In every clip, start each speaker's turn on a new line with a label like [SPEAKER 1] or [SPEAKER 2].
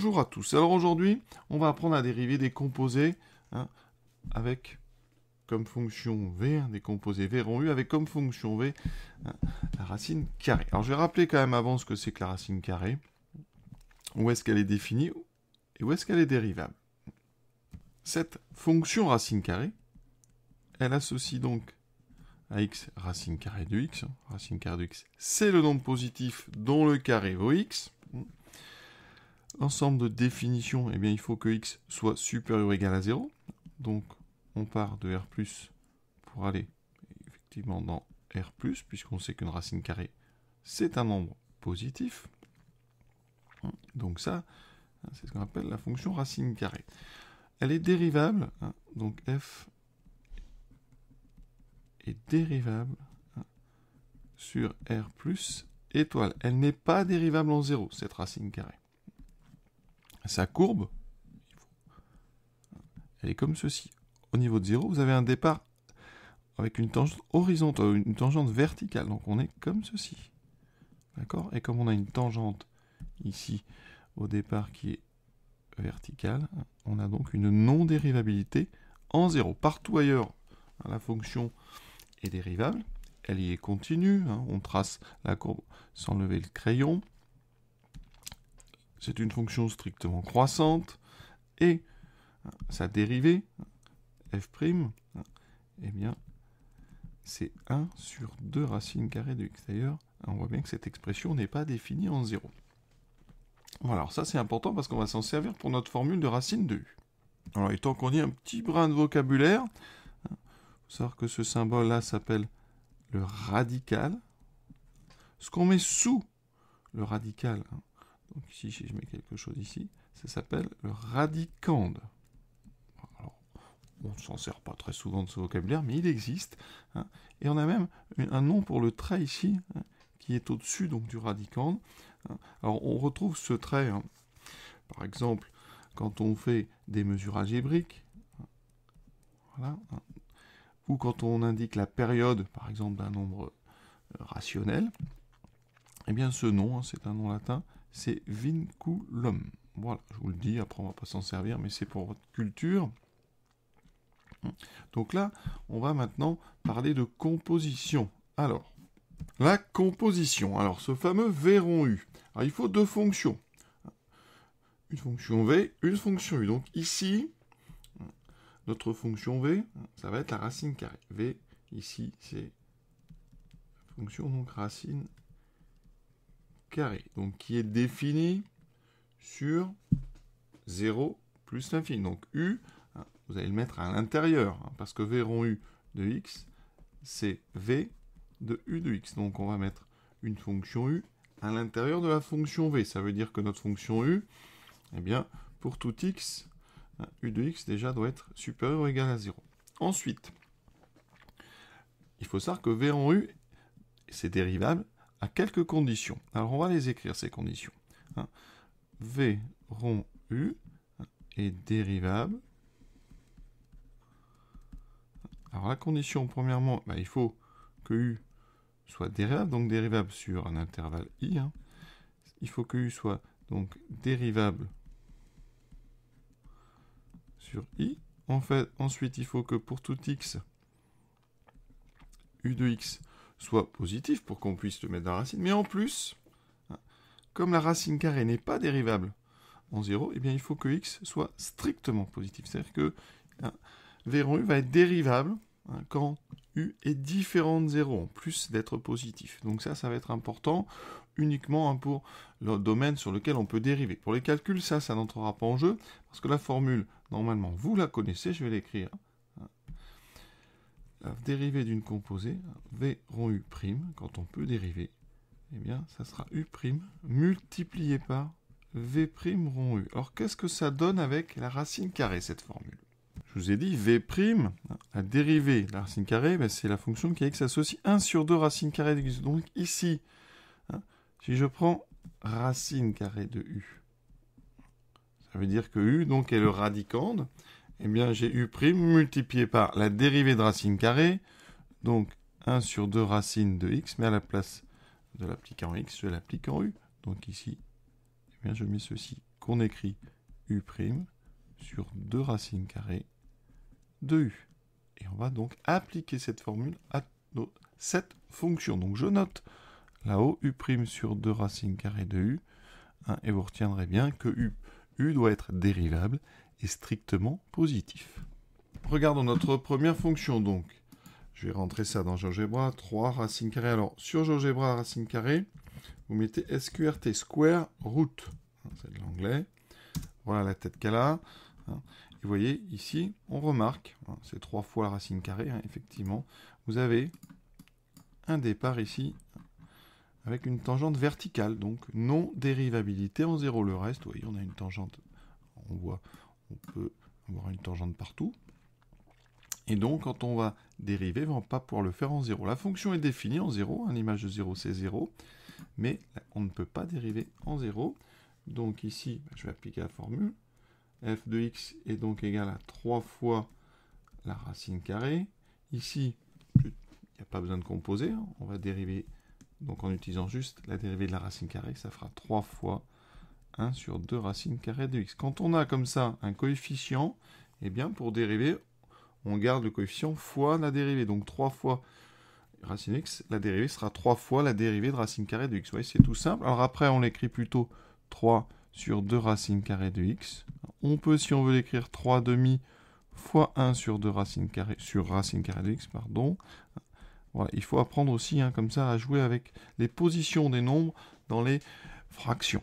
[SPEAKER 1] Bonjour à tous. Alors aujourd'hui, on va apprendre à dériver des composés hein, avec comme fonction V, hein, des composés V rond U avec comme fonction V hein, la racine carrée. Alors je vais rappeler quand même avant ce que c'est que la racine carrée, où est-ce qu'elle est définie et où est-ce qu'elle est dérivable. Cette fonction racine carrée, elle associe donc à x racine carrée de x, racine carrée de x, c'est le nombre positif dont le carré vaut x, ensemble de définition, eh bien, il faut que x soit supérieur ou égal à 0. Donc on part de R pour aller effectivement dans R, puisqu'on sait qu'une racine carrée, c'est un nombre positif. Donc ça, c'est ce qu'on appelle la fonction racine carrée. Elle est dérivable, hein, donc f est dérivable hein, sur R étoile. Elle n'est pas dérivable en 0, cette racine carrée sa courbe, elle est comme ceci. Au niveau de 0, vous avez un départ avec une tangente horizontale, euh, une tangente verticale. Donc on est comme ceci. D'accord Et comme on a une tangente ici au départ qui est verticale, on a donc une non-dérivabilité en 0. Partout ailleurs, hein, la fonction est dérivable. Elle y est continue. Hein. on trace la courbe sans lever le crayon c'est une fonction strictement croissante, et sa dérivée, f', eh bien, c'est 1 sur 2 racines carrées de x. D'ailleurs, on voit bien que cette expression n'est pas définie en 0. Voilà, alors ça c'est important parce qu'on va s'en servir pour notre formule de racine de u. Alors, étant qu'on ait un petit brin de vocabulaire, il faut savoir que ce symbole-là s'appelle le radical. Ce qu'on met sous le radical, hein, donc ici, si je mets quelque chose ici, ça s'appelle le radicande. Alors, on ne s'en sert pas très souvent de ce vocabulaire, mais il existe. Hein. Et on a même un nom pour le trait ici, hein, qui est au-dessus donc du radicande. Hein. Alors on retrouve ce trait, par exemple, quand on fait des mesures algébriques, ou quand on indique la période, par exemple, d'un nombre euh, rationnel, eh bien ce nom, c'est un nom latin, c'est vinculum. Voilà, je vous le dis, après on va pas s'en servir, mais c'est pour votre culture. Donc là, on va maintenant parler de composition. Alors, la composition. Alors, ce fameux verron U. Alors, il faut deux fonctions. Une fonction V, une fonction U. Donc ici, notre fonction V, ça va être la racine carrée. V, ici, c'est fonction donc racine carré, donc qui est défini sur 0 plus l'infini. Donc U, hein, vous allez le mettre à l'intérieur, hein, parce que V rond U de X, c'est V de U de X. Donc on va mettre une fonction U à l'intérieur de la fonction V. Ça veut dire que notre fonction U, eh bien, pour tout X, hein, U de X déjà doit être supérieur ou égal à 0. Ensuite, il faut savoir que V en U, c'est dérivable, à quelques conditions. Alors on va les écrire ces conditions. Hein. V rond U est dérivable. Alors la condition, premièrement, bah, il faut que U soit dérivable, donc dérivable sur un intervalle I. Hein. Il faut que U soit donc dérivable sur I. En fait, ensuite, il faut que pour tout x, U de x soit positif pour qu'on puisse le mettre dans la racine, mais en plus, hein, comme la racine carrée n'est pas dérivable en 0, et eh bien, il faut que x soit strictement positif. C'est-à-dire que hein, u va être dérivable hein, quand u est différent de 0, en plus d'être positif. Donc ça, ça va être important uniquement hein, pour le domaine sur lequel on peut dériver. Pour les calculs, ça, ça n'entrera pas en jeu, parce que la formule, normalement, vous la connaissez, je vais l'écrire la dérivée d'une composée, V rond U', prime, quand on peut dériver, eh bien, ça sera U' multiplié par V' rond U. Alors, qu'est-ce que ça donne avec la racine carrée, cette formule Je vous ai dit, V', la dérivée de la racine carrée, ben, c'est la fonction qui s'associe 1 sur 2 racine carrée de x. Donc, ici, hein, si je prends racine carrée de U, ça veut dire que U, donc, est le radicande, eh bien j'ai U' multiplié par la dérivée de racine carrée, donc 1 sur 2 racine de x, mais à la place de l'appliquer en x, je l'applique en U. Donc ici, eh bien je mets ceci qu'on écrit U' sur 2 racines carrées de U. Et on va donc appliquer cette formule à cette fonction. Donc je note là-haut U' sur 2 racines carrées de U, hein, et vous retiendrez bien que U doit être dérivable, strictement positif. Regardons notre première fonction donc. Je vais rentrer ça dans GeoGebra. 3 racine carrée. Alors, sur GeoGebra racine carrée, vous mettez SQRT, square root. Hein, c'est de l'anglais. Voilà la tête qu'elle a. Hein, et vous voyez, ici, on remarque, hein, c'est 3 fois la racine carrée, effectivement. Vous avez un départ ici avec une tangente verticale, donc non dérivabilité en zéro. Le reste, vous voyez, on a une tangente, on voit, on peut avoir une tangente partout. Et donc, quand on va dériver, on ne va pas pouvoir le faire en 0. La fonction est définie en 0, l'image de 0 c'est 0, mais on ne peut pas dériver en 0. Donc ici, bah, je vais appliquer la formule. f de x est donc égal à 3 fois la racine carrée. Ici, il n'y a pas besoin de composer, hein. on va dériver donc en utilisant juste la dérivée de la racine carrée, ça fera 3 fois 1 hein, sur 2 racine carrée de x. Quand on a comme ça un coefficient, eh bien pour dériver, on garde le coefficient fois la dérivée. Donc 3 fois racine x, la dérivée sera 3 fois la dérivée de racine carrée de x. Vous voyez, c'est tout simple. Alors après, on l'écrit plutôt 3 sur 2 racine carrée de x. On peut, si on veut l'écrire, 3 demi fois 1 sur 2 racine carrée, sur racine carrée de x, pardon. Voilà, il faut apprendre aussi, hein, comme ça, à jouer avec les positions des nombres dans les fractions.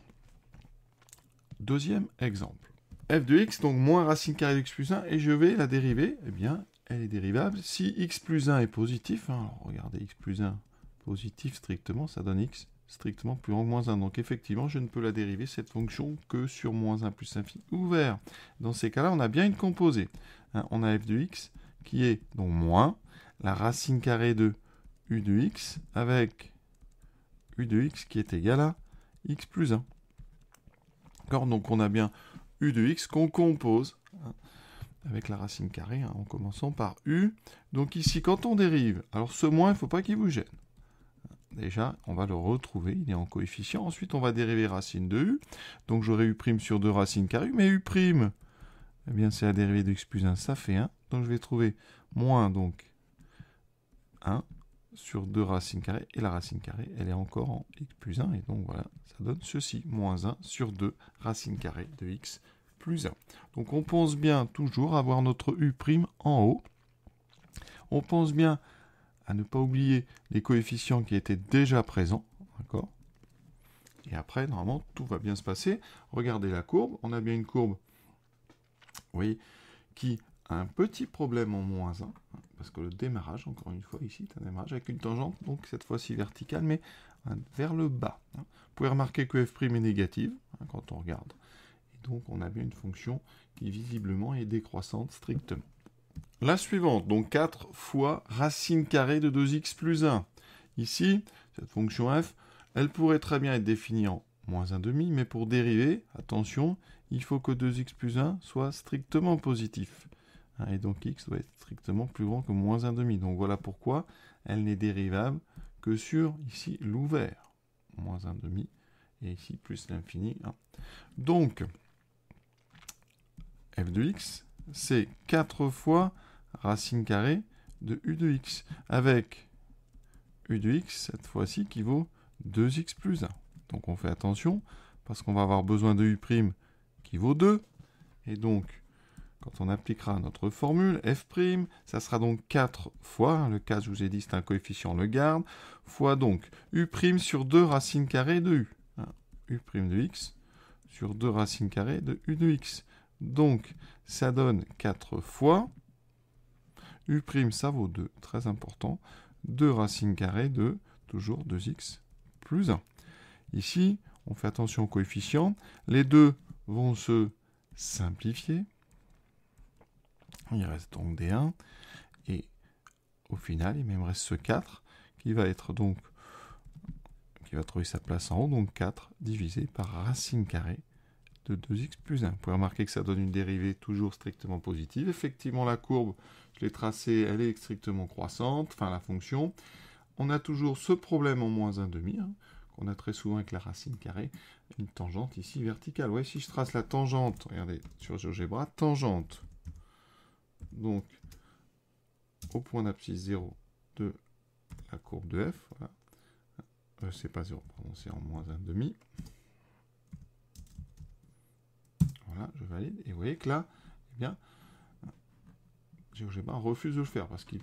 [SPEAKER 1] Deuxième exemple. f de x, donc moins racine carrée de x plus 1, et je vais la dériver. Eh bien, elle est dérivable. Si x plus 1 est positif, hein, regardez, x plus 1 positif strictement, ça donne x strictement plus grand que moins 1. Donc effectivement, je ne peux la dériver, cette fonction, que sur moins 1 plus infini ouvert. Dans ces cas-là, on a bien une composée. Hein, on a f de x qui est donc moins la racine carrée de u de x avec u de x qui est égal à x plus 1. Donc on a bien u de x qu'on compose avec la racine carrée, hein, en commençant par u. Donc ici, quand on dérive, alors ce moins, il ne faut pas qu'il vous gêne. Déjà, on va le retrouver, il est en coefficient. Ensuite, on va dériver racine de u. Donc j'aurai u' sur 2 racine carrée, mais u', eh bien c'est la dérivée de x plus 1, ça fait 1. Donc je vais trouver moins donc 1 sur 2 racines carrées, et la racine carrée, elle est encore en x plus 1, et donc voilà, ça donne ceci, moins 1 sur 2 racine carrée de x plus 1. Donc on pense bien toujours avoir notre u' en haut, on pense bien à ne pas oublier les coefficients qui étaient déjà présents, d'accord Et après, normalement, tout va bien se passer. Regardez la courbe, on a bien une courbe, vous voyez, qui un petit problème en moins 1, parce que le démarrage, encore une fois ici, c'est un démarrage avec une tangente, donc cette fois-ci verticale, mais vers le bas. Hein. Vous pouvez remarquer que f' est négative, hein, quand on regarde. Et donc on a bien une fonction qui visiblement est décroissante strictement. La suivante, donc 4 fois racine carrée de 2x plus 1. Ici, cette fonction f, elle pourrait très bien être définie en moins demi, mais pour dériver, attention, il faut que 2x plus 1 soit strictement positif. Et donc x doit être strictement plus grand que moins demi. Donc voilà pourquoi elle n'est dérivable que sur, ici, l'ouvert. Moins demi, Et ici, plus l'infini. Hein. Donc, f de x, c'est 4 fois racine carrée de u de x. Avec u de x, cette fois-ci, qui vaut 2x plus 1. Donc on fait attention, parce qu'on va avoir besoin de u' qui vaut 2. Et donc, quand on appliquera notre formule, f', ça sera donc 4 fois, le cas je vous ai dit c'est un coefficient, on le garde, fois donc u' sur 2 racines carrées de u. Hein, u' de x sur 2 racines carrées de u de x. Donc ça donne 4 fois, u' ça vaut 2, très important, 2 racines carrées de toujours 2x plus 1. Ici, on fait attention aux coefficients, les deux vont se simplifier, il reste donc d 1. Et au final, il me reste ce 4 qui va être donc qui va trouver sa place en haut, donc 4 divisé par racine carrée de 2x plus 1. Vous pouvez remarquer que ça donne une dérivée toujours strictement positive. Effectivement, la courbe, je l'ai tracée, elle est strictement croissante, enfin la fonction. On a toujours ce problème en moins 1 demi, hein, qu'on a très souvent avec la racine carrée, une tangente ici verticale. Ouais, si je trace la tangente, regardez, sur GeoGebra, tangente donc au point d'abscisse 0 de la courbe de f. Euh, c'est pas 0, prononcé c'est en moins 1 demi. Voilà, je valide. Et vous voyez que là, eh bien, refuse de le faire parce qu'il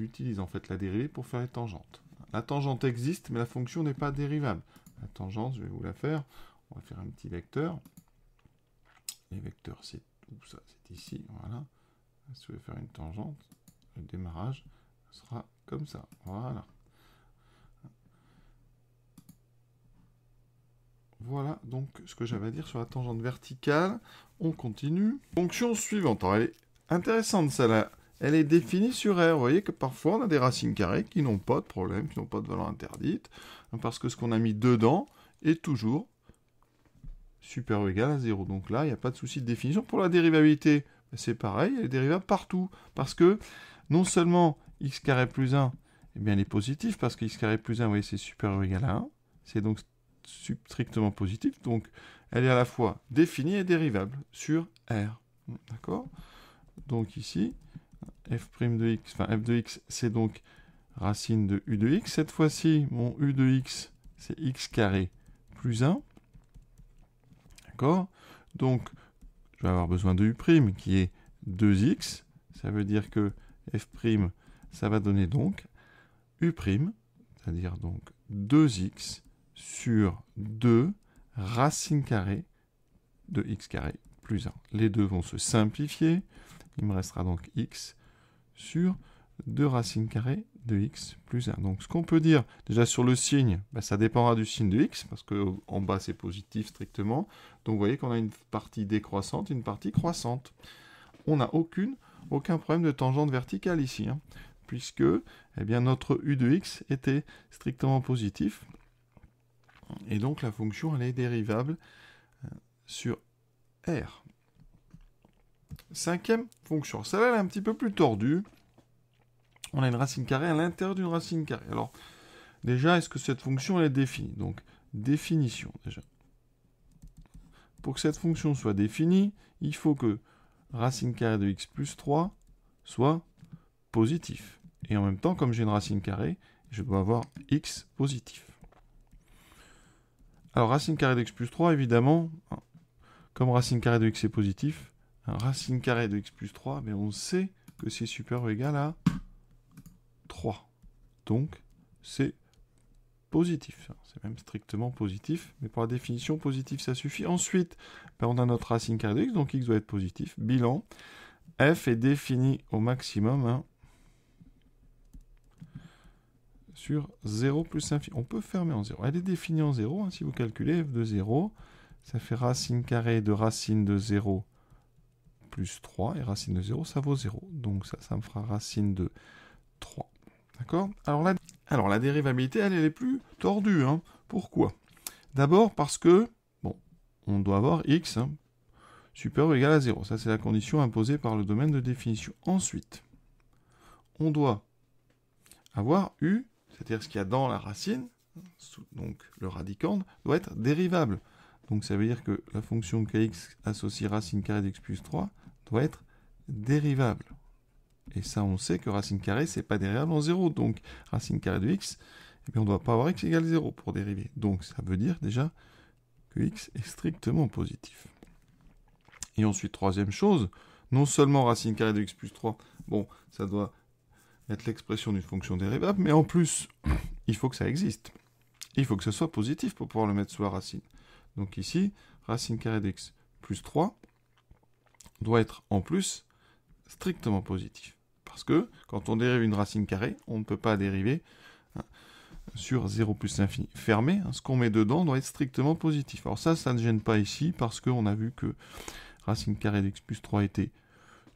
[SPEAKER 1] utilise en fait la dérivée pour faire les tangentes. La tangente existe, mais la fonction n'est pas dérivable. La tangente, je vais vous la faire. On va faire un petit vecteur. Les vecteurs, c'est tout ça, c'est ici, voilà. Si vous voulez faire une tangente, le démarrage sera comme ça. Voilà. Voilà donc ce que j'avais à dire sur la tangente verticale. On continue. Fonction suivante. elle est intéressante celle-là. Elle est définie sur R. Vous voyez que parfois on a des racines carrées qui n'ont pas de problème, qui n'ont pas de valeur interdite, hein, parce que ce qu'on a mis dedans est toujours super ou égal à 0. Donc là, il n'y a pas de souci de définition. Pour la dérivabilité, c'est pareil, elle est dérivable partout. Parce que non seulement x carré plus 1, eh bien, elle est positive, parce que x carré plus 1, vous voyez, c'est supérieur ou égal à 1. C'est donc strictement positif. Donc, elle est à la fois définie et dérivable sur R. D'accord Donc ici, f' de x, enfin f de x, c'est donc racine de u de x. Cette fois-ci, mon u de x, c'est x carré plus 1. D'accord Donc, je vais avoir besoin de U' qui est 2x. Ça veut dire que f', ça va donner donc U', c'est-à-dire donc 2x sur 2 racine carrée de x carré plus 1. Les deux vont se simplifier. Il me restera donc x sur de racine carrée de x plus 1. Donc ce qu'on peut dire déjà sur le signe, bah, ça dépendra du signe de x, parce qu'en euh, bas c'est positif strictement. Donc vous voyez qu'on a une partie décroissante, une partie croissante. On n'a aucune, aucun problème de tangente verticale ici, hein, puisque eh bien, notre u de x était strictement positif. Et donc la fonction elle est dérivable euh, sur R. Cinquième fonction. Celle-là, est un petit peu plus tordue on a une racine carrée à l'intérieur d'une racine carrée. Alors, déjà, est-ce que cette fonction elle est définie Donc, définition déjà. Pour que cette fonction soit définie, il faut que racine carrée de x plus 3 soit positif. Et en même temps, comme j'ai une racine carrée, je dois avoir x positif. Alors racine carrée de x plus 3, évidemment, comme racine carrée de x est positif, racine carrée de x plus 3, mais eh on sait que c'est supérieur ou égal à 3. Donc, c'est positif. C'est même strictement positif, mais pour la définition, positif, ça suffit. Ensuite, ben, on a notre racine carré de x, donc x doit être positif. Bilan, f est défini au maximum hein, sur 0 plus infini. On peut fermer en 0. Elle est définie en 0. Hein, si vous calculez f de 0, ça fait racine carrée de racine de 0 plus 3, et racine de 0, ça vaut 0. Donc ça, ça me fera racine de 3 alors la, alors la dérivabilité, elle, est plus tordue. Hein. Pourquoi D'abord parce que, bon, on doit avoir x supérieur ou égal à 0. Ça, c'est la condition imposée par le domaine de définition. Ensuite, on doit avoir u, c'est-à-dire ce qu'il y a dans la racine, donc le radicande, doit être dérivable. Donc ça veut dire que la fonction kx associée racine carrée x plus 3 doit être dérivable. Et ça, on sait que racine carrée, c'est pas dérivable en 0. Donc, racine carrée de x, eh on ne doit pas avoir x égale 0 pour dériver. Donc, ça veut dire déjà que x est strictement positif. Et ensuite, troisième chose, non seulement racine carrée de x plus 3, bon, ça doit être l'expression d'une fonction dérivable, mais en plus, il faut que ça existe. Il faut que ce soit positif pour pouvoir le mettre sous la racine. Donc ici, racine carrée de x plus 3 doit être en plus strictement positif. Parce que quand on dérive une racine carrée, on ne peut pas dériver hein, sur 0 plus l'infini fermé. Hein, ce qu'on met dedans doit être strictement positif. Alors ça, ça ne gêne pas ici parce qu'on a vu que racine carrée x plus 3 était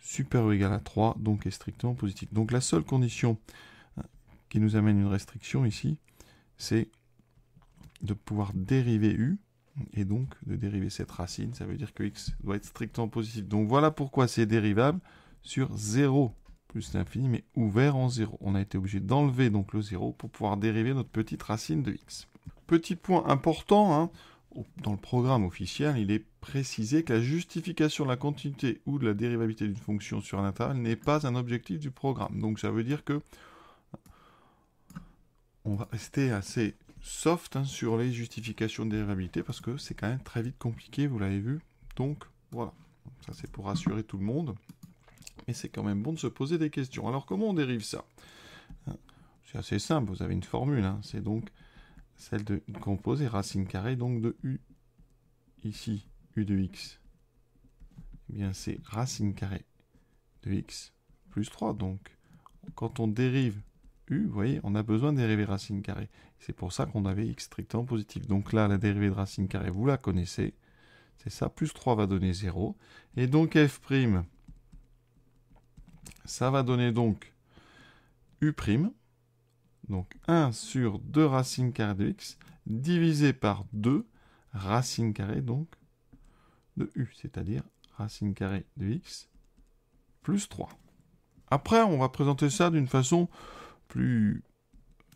[SPEAKER 1] supérieure ou égale à 3, donc est strictement positif. Donc la seule condition hein, qui nous amène une restriction ici, c'est de pouvoir dériver u, et donc de dériver cette racine, ça veut dire que x doit être strictement positif. Donc voilà pourquoi c'est dérivable sur 0 plus l'infini, mais ouvert en 0. On a été obligé d'enlever donc le 0 pour pouvoir dériver notre petite racine de x. Petit point important, hein, dans le programme officiel, il est précisé que la justification de la continuité ou de la dérivabilité d'une fonction sur un intervalle n'est pas un objectif du programme. Donc ça veut dire que on va rester assez soft hein, sur les justifications de dérivabilité parce que c'est quand même très vite compliqué, vous l'avez vu. Donc voilà, ça c'est pour rassurer tout le monde c'est quand même bon de se poser des questions. Alors comment on dérive ça hein C'est assez simple, vous avez une formule, hein. c'est donc celle de composer racine carrée donc de u ici, u de x. Eh bien c'est racine carrée de x plus 3. Donc quand on dérive u, vous voyez, on a besoin de dériver racine carrée. C'est pour ça qu'on avait x strictement positif. Donc là, la dérivée de racine carrée, vous la connaissez. C'est ça, plus 3 va donner 0. Et donc f' prime... Ça va donner donc U', donc 1 sur 2 racines carrées de x, divisé par 2 racine carrée donc de U, c'est-à-dire racine carrée de x plus 3. Après, on va présenter ça d'une façon plus,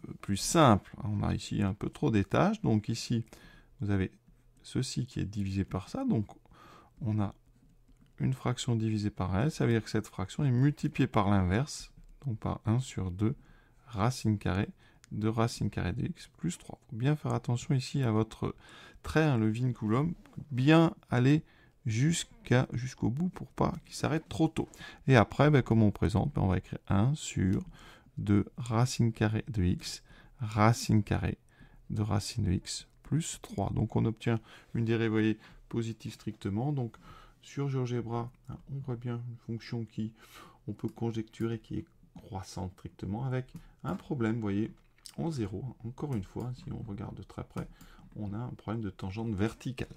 [SPEAKER 1] euh, plus simple. On a ici un peu trop d'étages, donc ici, vous avez ceci qui est divisé par ça, donc on a une fraction divisée par elle, ça veut dire que cette fraction est multipliée par l'inverse, donc par 1 sur 2 racine carrée de racine carrée de x plus 3. faut bien faire attention ici à votre trait, hein, le vinculum, bien aller jusqu'à jusqu'au bout pour pas qu'il s'arrête trop tôt. Et après, ben, comme on présente, ben, on va écrire 1 sur 2 racine carrée de x, racine carrée de racine de x plus 3. Donc on obtient une dérivée positive strictement. Donc sur GeoGebra, hein, on voit bien une fonction qui, on peut conjecturer qui est croissante strictement avec un problème, vous voyez, en zéro. encore une fois, si on regarde de très près, on a un problème de tangente verticale.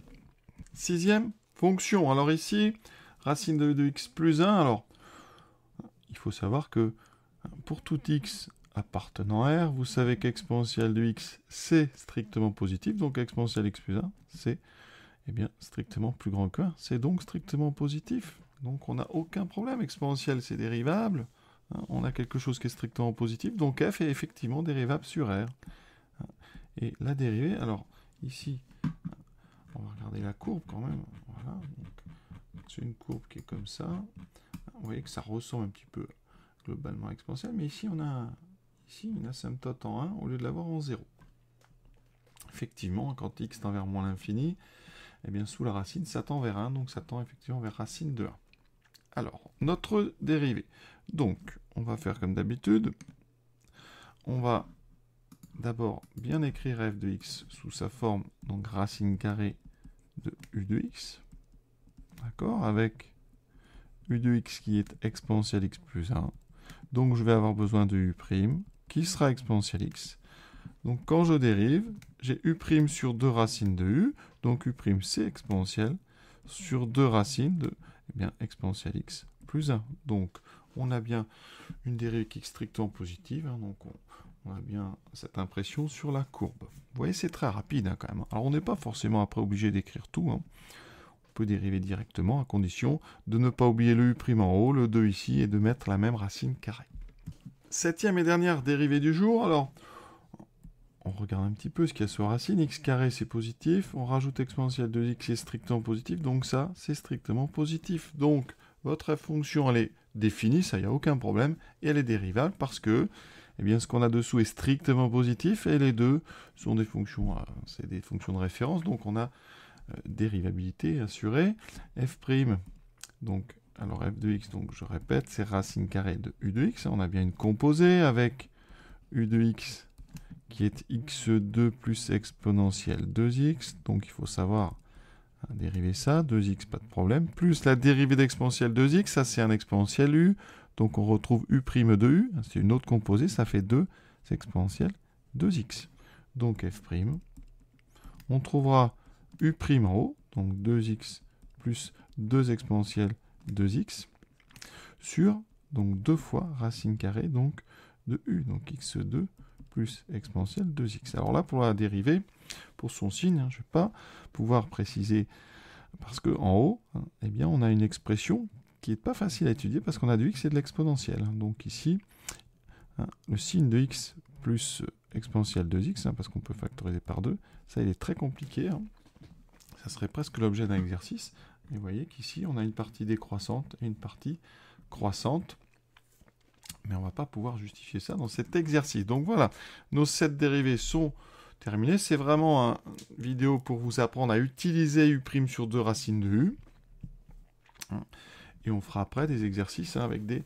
[SPEAKER 1] Sixième fonction. Alors ici, racine de, x plus 1. Alors, il faut savoir que pour tout x appartenant à R, vous savez qu'exponentielle de x, c'est strictement positif. Donc exponentielle x plus 1, c'est eh bien, strictement plus grand que 1, c'est donc strictement positif. Donc on n'a aucun problème exponentiel, c'est dérivable. Hein. on a quelque chose qui est strictement positif, donc f est effectivement dérivable sur R. Hein. Et la dérivée, alors ici, on va regarder la courbe quand même. c'est une courbe qui est comme ça. Vous voyez que ça ressemble un petit peu globalement à exponentiel, mais ici on a ici une asymptote en 1 au lieu de l'avoir en 0. Effectivement, quand x tend vers moins l'infini, eh bien sous la racine, ça tend vers 1, donc ça tend effectivement vers racine de 1. Alors, notre dérivée. Donc, on va faire comme d'habitude. On va d'abord bien écrire f de x sous sa forme, donc racine carrée de u de x. D'accord Avec u de x qui est exponentielle x plus 1. Donc je vais avoir besoin de u' qui sera exponentielle x. Donc quand je dérive, j'ai u' sur 2 racines de u, donc u' c'est exponentiel, sur 2 racines de eh exponentielle x plus 1. Donc on a bien une dérive qui est strictement positive, hein, donc on, a bien cette impression sur la courbe. Vous voyez, c'est très rapide hein, quand même. Alors on n'est pas forcément après obligé d'écrire tout. Hein. On peut dériver directement à condition de ne pas oublier le u' en haut, le 2 ici, et de mettre la même racine carrée. Septième et dernière dérivée du jour. Alors, on regarde un petit peu ce qu'il y a sur racine. x carré, c'est positif. On rajoute exponentielle de x, c'est strictement positif. Donc ça, c'est strictement positif. Donc, votre fonction, elle est définie, ça, il n'y a aucun problème. Et elle est dérivable parce que eh bien, ce qu'on a dessous est strictement positif. Et les deux sont des fonctions, euh, c'est des fonctions de référence. Donc, on a euh, dérivabilité assurée. f', donc, alors f de x, donc je répète, c'est racine carrée de u de x. On a bien une composée avec u de x qui est x2 plus exponentielle 2x, donc il faut savoir dériver ça, 2x, pas de problème, plus la dérivée d'exponentielle 2x, ça c'est un exponentiel u, donc on retrouve u' de u, hein, c'est une autre composée, ça fait 2 exponentielle 2x. Donc f', on trouvera u' en haut, donc 2x plus 2 exponentielle 2x, sur donc 2 fois racine carrée donc de u, donc x2 plus exponentielle 2x. Alors là, pour la dérivée, pour son signe, hein, je ne vais pas pouvoir préciser, parce qu'en haut, hein, eh bien, on a une expression qui n'est pas facile à étudier, parce qu'on a du x et de l'exponentielle. Hein. Donc ici, le signe de x plus exponentielle 2x, parce qu'on peut factoriser par 2, ça, il est très compliqué. Ça serait presque l'objet d'un exercice. Et vous voyez qu'ici, on a une partie décroissante et une partie croissante mais on ne va pas pouvoir justifier ça dans cet exercice. Donc voilà, nos 7 dérivés sont terminés. C'est vraiment une vidéo pour vous apprendre à utiliser U' sur 2 racines de U. Et on fera après des exercices hein, avec des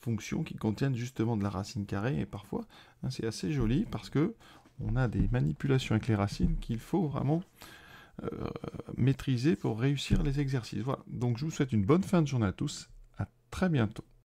[SPEAKER 1] fonctions qui contiennent justement de la racine carrée. Et parfois, hein, c'est assez joli parce que on a des manipulations avec les racines qu'il faut vraiment euh, maîtriser pour réussir les exercices. Voilà. Donc je vous souhaite une bonne fin de journée à tous. À très bientôt.